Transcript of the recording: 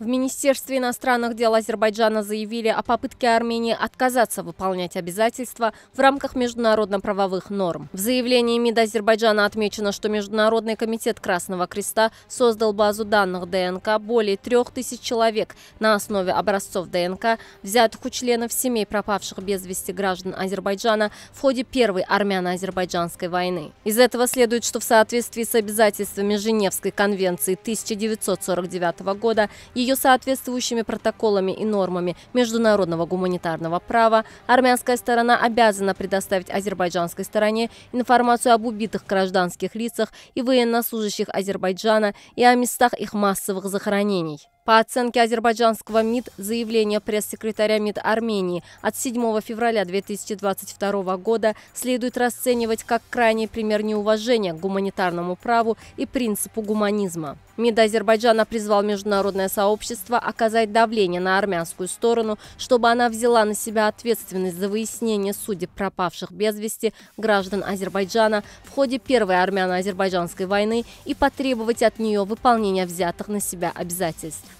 В Министерстве иностранных дел Азербайджана заявили о попытке Армении отказаться выполнять обязательства в рамках международно-правовых норм. В заявлении МИД Азербайджана отмечено, что Международный комитет Красного Креста создал базу данных ДНК более трех тысяч человек на основе образцов ДНК, взятых у членов семей пропавших без вести граждан Азербайджана в ходе Первой армяно-азербайджанской войны. Из этого следует, что в соответствии с обязательствами Женевской конвенции 1949 года ее ее соответствующими протоколами и нормами международного гуманитарного права, армянская сторона обязана предоставить азербайджанской стороне информацию об убитых гражданских лицах и военнослужащих Азербайджана и о местах их массовых захоронений. По оценке азербайджанского МИД, заявление пресс-секретаря МИД Армении от 7 февраля 2022 года следует расценивать как крайний пример неуважения к гуманитарному праву и принципу гуманизма. МИД Азербайджана призвал международное сообщество оказать давление на армянскую сторону, чтобы она взяла на себя ответственность за выяснение судеб пропавших без вести граждан Азербайджана в ходе Первой армяно-азербайджанской войны и потребовать от нее выполнения взятых на себя обязательств.